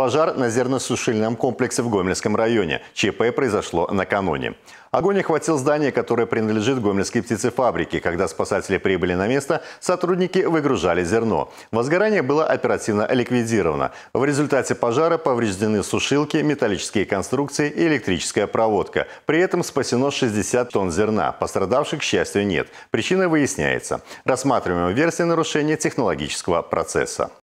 Пожар на зерносушильном комплексе в Гомельском районе. ЧП произошло накануне. Огонь охватил здание, которое принадлежит Гомельской птицефабрике. Когда спасатели прибыли на место, сотрудники выгружали зерно. Возгорание было оперативно ликвидировано. В результате пожара повреждены сушилки, металлические конструкции и электрическая проводка. При этом спасено 60 тонн зерна. Пострадавших, к счастью, нет. Причина выясняется. Рассматриваем версию нарушения технологического процесса.